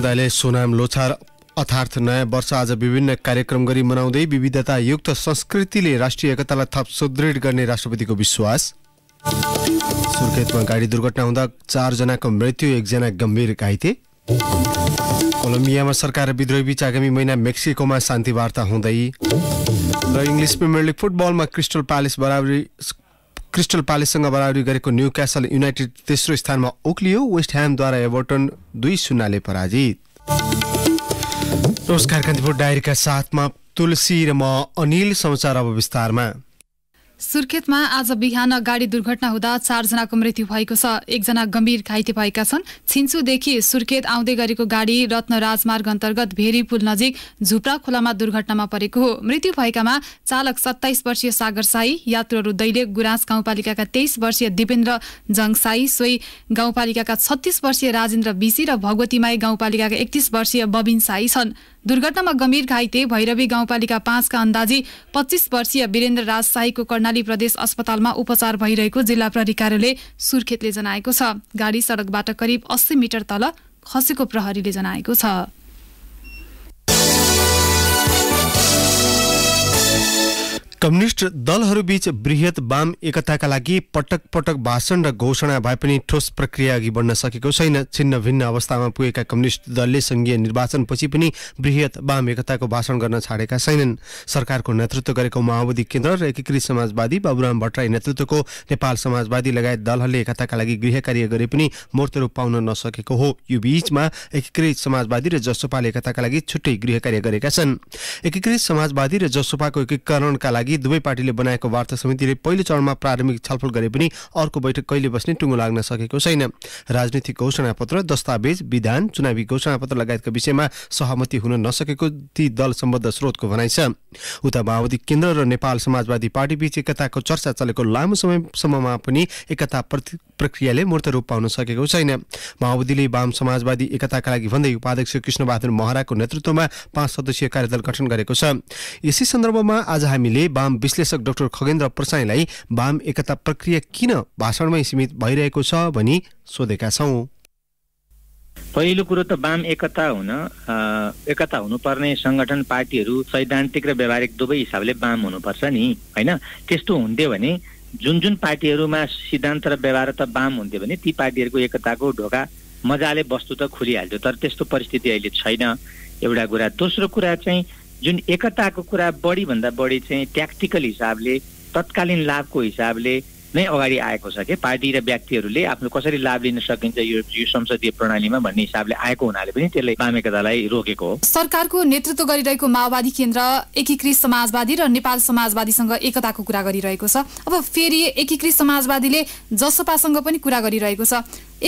समुदायले सोनाम लोछार अर्थार्थ नयाँ वर्ष आज विभिन्न कार्यक्रम गरी मनाउँदै विविधतायुक्त संस्कृतिले राष्ट्रिय एकतालाई थप सुदृढ गर्ने राष्ट्रपतिको विश्वास सुर्खेतमा गाडी दुर्घटना हुँदा चारजनाको मृत्यु एकजना गम्भीर घाइते कोलम्बियामा सरकार विद्रोही बीच आगामी महिना मेक्सिकोमा शान्तिवार्ता हुँदै र इङ्ग्लिस प्रिमियर लिग फुटबलमा क्रिस्टल प्यालेस बराबरी क्रिस्टल पालेसँग बराबरी गरेको न्यू क्यासल युनाइटेड तेस्रो स्थानमा ओक्लियो वेस्ट ह्यामद्वारा एभर्टन दुई शून्यले पराजित नमस्कार कान्तिपुर डायरीका साथमा तुलसी र म अनिल समाचार अब विस्तारमा सुर्खेतमा आज बिहान गाडी दुर्घटना हुँदा चारजनाको मृत्यु भएको छ एकजना गम्भीर घाइते भएका छन् छिन्चुदेखि सुर्खेत आउँदै गरेको गाडी रत्न राजमार्ग अन्तर्गत भेरी पुल नजिक झुप्रा खोलामा दुर्घटनामा परेको हो मृत्यु भएकामा चालक सत्ताइस वर्षीय सागर साई यात्रुहरू दैले गुराँस गाउँपालिकाका तेइस वर्षीय दिपेन्द्र जङ साई सोही गाउँपालिकाका छत्तिस वर्षीय राजेन्द्र बिसी र भगवतीमाई गाउँपालिकाका एकतिस वर्षीय बबिन साई छन् दुर्घटनामा गम्भीर घाइते भैरवी गाउँपालिका पाँचका अन्दाजी पच्चिस वर्षीय वीरेन्द्र राज साईको कर्णा कर्णाली प्रदेश अस्पतालमा उपचार भइरहेको जिल्ला प्रहरी कार्यालय सुर्खेतले जनाएको छ गाडी सडकबाट करिब अस्सी मिटर तल खसेको प्रहरीले जनाएको छ कम्युनिष्ट दलहरूबीच वृहत वाम एकताका लागि पटक पटक भाषण र घोषणा भए पनि ठोस प्रक्रिया अघि बढ्न सकेको छैन छिन्न भिन्न अवस्थामा पुगेका कम्युनिष्ट दलले संघीय निर्वाचनपछि पनि वृहत वाम एकताको भाषण गर्न छाडेका छैनन् सरकारको नेतृत्व गरेको माओवादी केन्द्र र एकीकृत समाजवादी बाबुराम भट्टराई नेतृत्वको नेपाल समाजवादी लगायत दलहरूले एकताका लागि गृह कार्य गरे पनि मूर्त रूप पाउन नसकेको हो यो बीचमा एकीकृत समाजवादी र जसोपाले एकताका लागि छुट्टै गृह कार्य गरेका छन् एकीकृत समाजवादी र जसोपाको एकीकरणका लागि लागि दुवै पार्टीले बनाएको वार्ता समितिले पहिलो चरणमा प्रारम्भिक छलफल गरे पनि अर्को बैठक कहिले बस्ने टुङ्गो लाग्न सकेको छैन राजनीतिक घोषणापत्र दस्तावेज विधान चुनावी घोषणापत्र लगायतका विषयमा सहमति हुन नसकेको ती दल सम्बद्ध स्रोतको भनाइ छ उता माओवादी केन्द्र र नेपाल समाजवादी पार्टीबीच एकताको चर्चा चलेको लामो समयसम्ममा पनि एकता प्रक्रियाले मूर्त रूप पाउन सकेको छैन माओवादीले वाम समाजवादी एकताका लागि भन्दै उपाध्यक्ष कृष्णबहादुर महराको नेतृत्वमा पाँच सदस्यीय कार्यदल गठन गरेको छ यसै सन्दर्भमा आज हामीले वाम विश्लेषक डाक्टर खगेन्द्र प्रसाईलाई वाम एकता प्रक्रिया किन भाषणमै सीमित भइरहेको छ भनी सोधेका छौँ पहिलो कुरो त वाम एकता हुन एकता हुनुपर्ने सङ्गठन पार्टीहरू सैद्धान्तिक र व्यावहारिक दुवै हिसाबले वाम हुनुपर्छ नि होइन त्यस्तो हुन्थ्यो भने जुन जुन पार्टीहरूमा सिद्धान्त र व्यवहार त वाम हुन्थ्यो भने ती पार्टीहरूको एकताको ढोका मजाले वस्तु त खुलिहाल्थ्यो तर त्यस्तो परिस्थिति अहिले छैन एउटा कुरा दोस्रो कुरा चाहिँ जुन एकताको कुरा बढीभन्दा बढी चाहिँ ट्याक्टिकल हिसाबले तत्कालीन लाभको हिसाबले नै अगाडि आएको छ क्या पार्टी र व्यक्तिहरूले आफ्नो कसरी लाभ लिन सकिन्छ यो संसदीय प्रणालीमा भन्ने हिसाबले आएको हुनाले पनि त्यसले वाम रोकेको हो सरकारको नेतृत्व गरिरहेको माओवादी केन्द्र एकीकृत समाजवादी र नेपाल समाजवादीसँग एकताको कुरा गरिरहेको छ अब फेरि एकीकृत समाजवादीले जसपासँग पनि कुरा गरिरहेको छ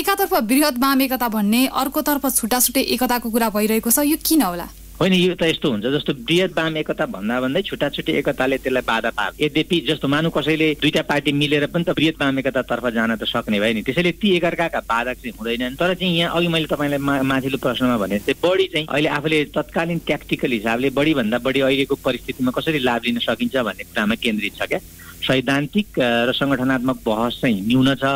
एकातर्फ वृहत वाम एकता भन्ने अर्कोतर्फ छुट्टा छुट्टै एकताको कुरा भइरहेको छ यो किन होला होइन यो त यस्तो हुन्छ जस्तो वृहत वाम एकता भन्दा भन्दै छुट्टा छुट्टी एकताले त्यसलाई बाधा पायो यद्यपि जस्तो मानु कसैले दुईटा पार्टी मिलेर पनि त बृहत वाम एकतातर्फ जान त सक्ने भयो नि त्यसैले ती एकअर्काका बाधक चाहिँ हुँदैनन् तर चाहिँ यहाँ अघि मैले तपाईँलाई माथिल्लो प्रश्नमा भने चाहिँ बढी चाहिँ अहिले आफूले तत्कालीन ट्याक्टिकल हिसाबले बढीभन्दा बढी अहिलेको परिस्थितिमा कसरी लाभ लिन सकिन्छ भन्ने कुरामा केन्द्रित छ क्या सैद्धान्तिक र सङ्गठनात्मक बहस चाहिँ न्यून छ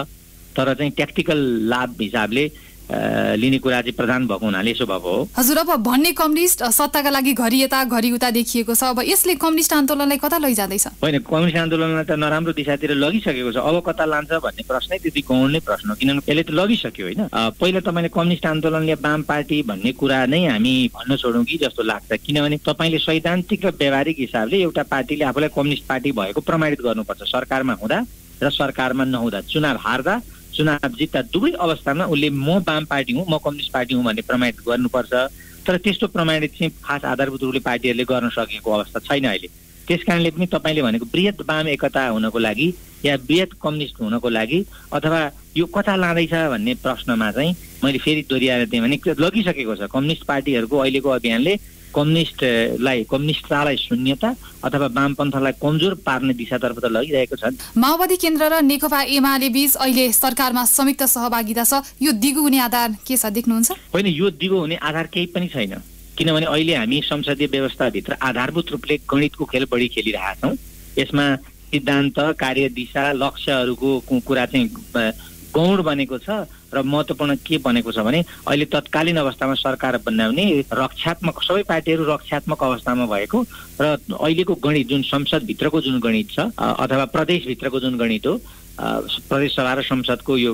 तर चाहिँ ट्याक्टिकल लाभ हिसाबले लिने कुरा चाहिँ प्रधान भएको हुनाले यसो भएको हो हजुर अब भन्ने कम्युनिस्ट सत्ताका लागि घरि यता घरि उता देखिएको छ अब यसले कम्युनिस्ट आन्दोलनलाई कता लैजाँदैछ होइन कम्युनिस्ट आन्दोलनलाई त नराम्रो दिशातिर लगिसकेको छ अब कता लान्छ भन्ने प्रश्नै त्यति गौण प्रश्न हो किनभने यसले त लगिसक्यो होइन पहिला तपाईँले कम्युनिस्ट आन्दोलनले वाम पार्टी भन्ने कुरा नै हामी भन्न छोडौँ कि जस्तो लाग्छ किनभने तपाईँले सैद्धान्तिक र व्यावहारिक हिसाबले एउटा पार्टीले आफूलाई कम्युनिस्ट पार्टी भएको प्रमाणित गर्नुपर्छ सरकारमा हुँदा र सरकारमा नहुँदा चुनाव हार्दा चुनाव जित्दा दुवै अवस्थामा उसले म वाम पार्टी हुँ म कम्युनिस्ट पार्टी हुँ भन्ने प्रमाणित गर्नुपर्छ तर त्यस्तो प्रमाणित चाहिँ खास आधारभूत रूपले पार्टीहरूले गर्न सकेको अवस्था छैन अहिले त्यस कारणले पनि तपाईँले भनेको वृहत वाम एकता हुनको लागि या वृहत कम्युनिस्ट हुनको लागि अथवा यो कता लाँदैछ भन्ने प्रश्नमा चाहिँ मैले फेरि दोहोऱ्याएर दिएँ भने लगिसकेको छ कम्युनिस्ट पार्टीहरूको अहिलेको अभियानले कम्युनिस्टलाई कम्युनिस्टतालाई शून्यता अथवा वामपन्थलाई कमजोर पार्ने दिशातर्फ त लगिरहेको छन् माओवादी केन्द्र र नेकपा एमाले बीच अहिले सरकारमा संयुक्त सहभागिता छ यो दिगो हुने आधार के छ देख्नुहुन्छ होइन यो दिगो हुने आधार केही पनि छैन किनभने अहिले हामी संसदीय व्यवस्थाभित्र आधारभूत रूपले गणितको खेल बढी खेलिरहेका छौँ यसमा सिद्धान्त कार्य दिशा लक्ष्यहरूको कुरा चाहिँ गौण बनेको छ र महत्त्वपूर्ण के बनेको छ भने अहिले तत्कालीन अवस्थामा सरकार बनाउने रक्षात्मक सबै पार्टीहरू रक्षात्मक अवस्थामा भएको र अहिलेको गणित जुन संसदभित्रको जुन गणित छ अथवा प्रदेशभित्रको जुन गणित हो प्रदेश सभा र संसदको यो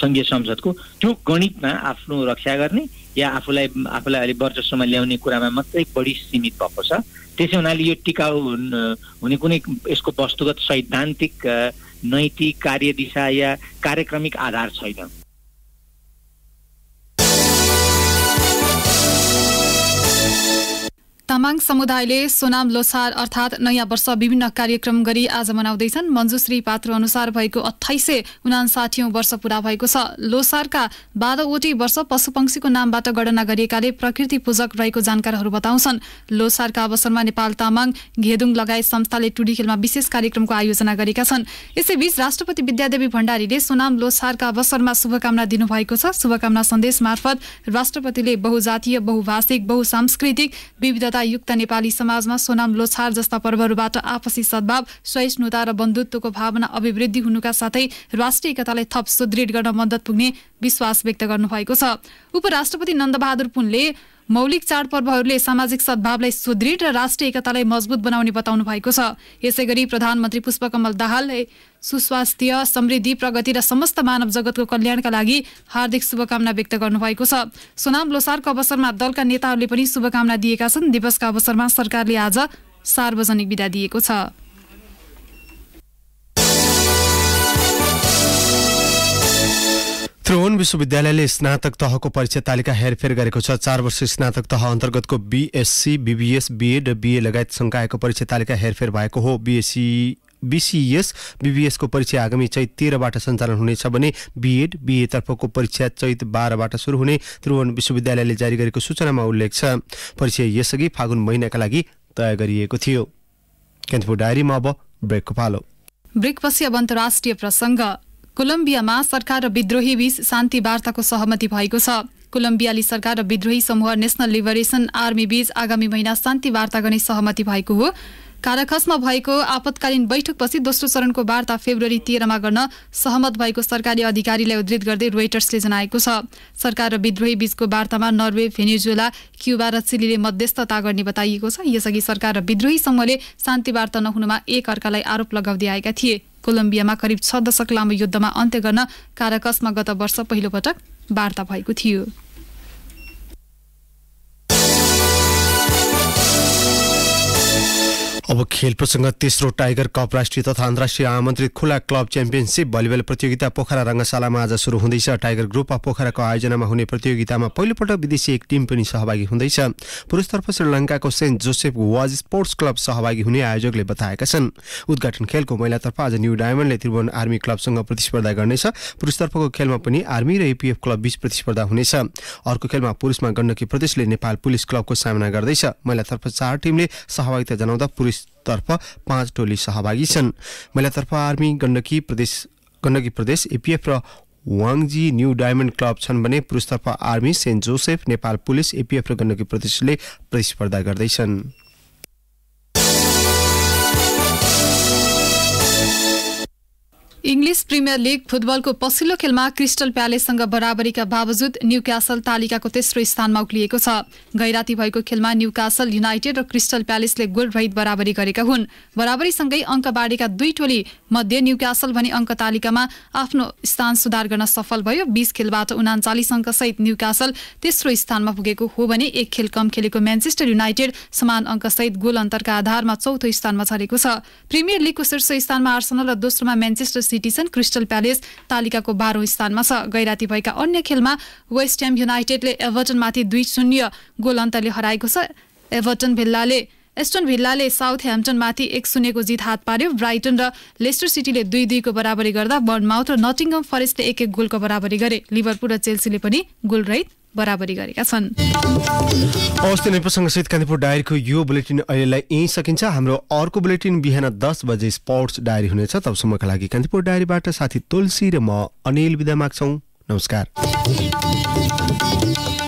सङ्घीय संसदको त्यो गणितमा आफ्नो रक्षा गर्ने या आफूलाई आफूलाई अलिक वर्चस्वमा ल्याउने कुरामा मात्रै बढी सीमित भएको छ त्यसै हुनाले यो टिकाउ हुने कुनै यसको वस्तुगत सैद्धान्तिक नैतिक कार्यदिशा या कार्यक्रमिक आधार छैन तामाङ समुदायले सोनाम लोसार अर्थात नयाँ वर्ष विभिन्न कार्यक्रम गरी आज मनाउँदैछन् मञ्जुश्री पात्र अनुसार भएको अठाइस सय वर्ष पुरा भएको छ लोसारका बाह्रवटै वर्ष पशुपंक्षीको नामबाट गणना गरिएकाले प्रकृति पूजक रहेको जानकारहरू बताउँछन् लोसारका अवसरमा नेपाल तामाङ घेदुङ लगायत संस्थाले टुडी खेलमा विशेष कार्यक्रमको आयोजना गरेका छन् यसैबीच राष्ट्रपति विद्यादेवी भण्डारीले सोनाम लोसारका अवसरमा शुभकामना दिनुभएको छ शुभकामना सन्देश मार्फत राष्ट्रपतिले बहुजातीय बहुभाषिक बहुसांस्कृतिक विविध तथा युक्त नेपाली समाजमा सोनाम लोछार जस्ता पर्वहरूबाट आपसी सद्भाव सहिष्णुता र बन्धुत्वको भावना अभिवृद्धि हुनुका साथै राष्ट्रिय एकतालाई थप सुदृढ गर्न मद्दत पुग्ने विश्वास व्यक्त गर्नुभएको छ उपराष्ट्रपति नन्दबहादुर पुनले मौलिक चाडपर्वहरूले सामाजिक सद्भावलाई सुदृढ र राष्ट्रिय एकतालाई मजबुत बनाउने बताउनु भएको छ यसै गरी प्रधानमन्त्री पुष्पकमल दाहालले सुस्वास्थ्य समृद्धि प्रगति र समस्त मानव जगतको कल्याणका लागि हार्दिक शुभकामना व्यक्त गर्नुभएको छ सोनाम लोसारको अवसरमा दलका नेताहरूले पनि शुभकामना दिएका छन् दिवसका अवसरमा सरकारले आज सार्वजनिक विदा दिएको छ त्रिभुवन विश्वविद्यालयले स्नातक तहको परीक्षा तालिका हेरफेर गरेको छ चार वर्ष स्नातक तह अन्तर्गतको बिएससी बिबिएस बिएड र बिए लगायत संकायको परीक्षा तालिका हेरफेर भएको हो बिएससी बिसिएस बिबिएसको परीक्षा आगामी चैत तेह्रबाट सञ्चालन हुनेछ भने बिएड बिएतर्फको परीक्षा चैत बाह्रबाट सुरु हुने त्रिभुवन विश्वविद्यालयले जारी गरेको सूचनामा उल्लेख छ परीक्षा यसअघि फागुन महिनाका लागि तय गरिएको थियो डायरीमा अब ब्रेकको पालो ब्रेकपछि अब अन्तर्राष्ट्रिय प्रसङ्ग कोलम्बियामा सरकार र विद्रोही बीच शान्ति वार्ताको सहमति भएको छ कोलम्बियाली सरकार र विद्रोही समूह नेसनल लिबरेसन आर्मी बीच आगामी महिना शान्ति वार्ता गर्ने सहमति भएको हो काराखसमा भएको आपतकालीन बैठकपछि दोस्रो चरणको वार्ता फेब्रुअरी तेह्रमा गर्न सहमत भएको सरकारी अधिकारीलाई उद्धित गर्दै रोइटर्सले जनाएको छ सरकार र विद्रोही बीचको वार्तामा नर्वे भेनिजुला क्युबा र चिलीले मध्यस्थता गर्ने बताइएको छ यसअघि सरकार र विद्रोही समूहले शान्ति वार्ता नहुनुमा एक आरोप लगाउँदै आएका थिए कोलम्बियामा करिब छ दशक लामो युद्धमा अन्त्य गर्न काराकसमा गत वर्ष पहिलोपटक वार्ता भएको थियो अब खेल प्रसङ्ग तेस्रो टाइगर कप राष्ट्रिय तथा अन्तर्राष्ट्रिय आमन्त्रित खुला क्लब च्याम्पियनसिप भलिबल प्रतियोगिता पोखरा रङ्गशालामा आज सुरु हुँदैछ टाइगर ग्रुप अफ पोखराको आयोजनामा हुने प्रतियोगितामा पहिलोपल्ट विदेशी एक टिम पनि सहभागी हुँदैछ पुरुषतर्फ श्रीलङ्काको Saint Joseph Vaz sports club सहभागी हुने आयोजकले बताएका छन् उद्घाटन खेलको महिलातर्फ आज न्यू डायमन्डले त्रिभुवन आर्मी क्लबसँग प्रतिस्पर्धा गर्नेछ पुरुषतर्फको खेलमा पनि आर्मी र एपिएफ क्लब बीच प्रतिस्पर्धा हुनेछ अर्को खेलमा पुरुषमा गण्डकी प्रदेशले नेपाल पुलिस क्लबको सामना गर्दैछ महिलातर्फ चार टिमले सहभागिता जनाउँदा पुरुष तर्फ पाँच टोली सहभागी छन् महिलातर्फ आर्मी गण्डकी प्रदेश गण्डकी प्रदेश एपिएफ र वाङजी न्यू डायमन्ड क्लब छन् भने पुरुषतर्फ army Saint Joseph Nepal police APF र गण्डकी प्रदेशले प्रतिस्पर्धा गर्दैछन् इङ्ग्लिस प्रिमियर लिग फुटबलको पछिल्लो खेलमा क्रिस्टल प्यालेससँग बराबरीका बावजुद न्यू क्यासल तालिकाको तेस्रो स्थानमा उक्लिएको छ गैराति भएको खेलमा न्यू क्यासल युनाइटेड र क्रिस्टल प्यालेसले गोलरहित बराबरी गरेका हुन् बराबरीसँगै अङ्क बाँडेका दुई टोली मध्ये न्यू क्यासल भने अङ्क तालिकामा आफ्नो स्थान सुधार गर्न सफल भयो बीस खेलबाट उनाचालिस अङ्कसहित न्यू क्यासल तेस्रो स्थानमा पुगेको हो भने एक खेल कम खेलेको म्यान्चेस्टर युनाइटेड समान अङ्कसहित गोल अन्तरका आधारमा चौथो स्थानमा छरेको छ प्रिमियर लिगको शीर्ष स्थानमा आर्सनल र दोस्रोमा म्यान्चेस्टर सिटी क्रिस्टल प्यालेस तालिकाको बाह्रौँ स्थानमा छ गैराती भएका अन्य खेलमा वेस्ट एम युनाइटेडले एभर्टनमाथि दुई शून्य गोल अन्तले हराएको छ एभर्टन भिल्लाले एस्टन भिल्लाले साउथ ह्याम्पटनमाथि एक शून्यको जित हात पार्यो ब्राइटन र लेस्टर सिटीले दुई दुईको बराबरी गर्दा बर्नमाउथ र नटिङम फरेस्टले एक एक गोलको बराबरी गरे लिभरपुल र चेल्सीले पनि गोलरहित बराबरी गरेका छन् अवस्थ नै कान्तिपुर डायरीको यो बुलेटिन अहिलेलाई यहीँ सकिन्छ हाम्रो अर्को बुलेटिन बिहान दस बजे स्पोर्ट्स डायरी हुनेछ तबसम्मका लागि कान्तिपुर डायरीबाट साथी तुलसी र म अनिल विदा माग्छौँ नमस्कार